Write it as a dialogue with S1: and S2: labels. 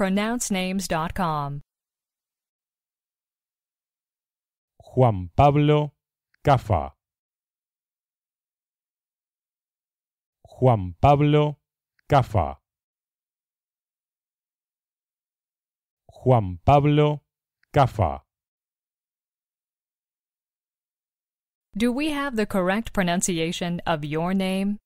S1: pronouncenames.com.
S2: Juan Pablo Cafa. Juan Pablo Cafa. Juan Pablo Cafa.
S1: Do we have
S3: the correct pronunciation of your name?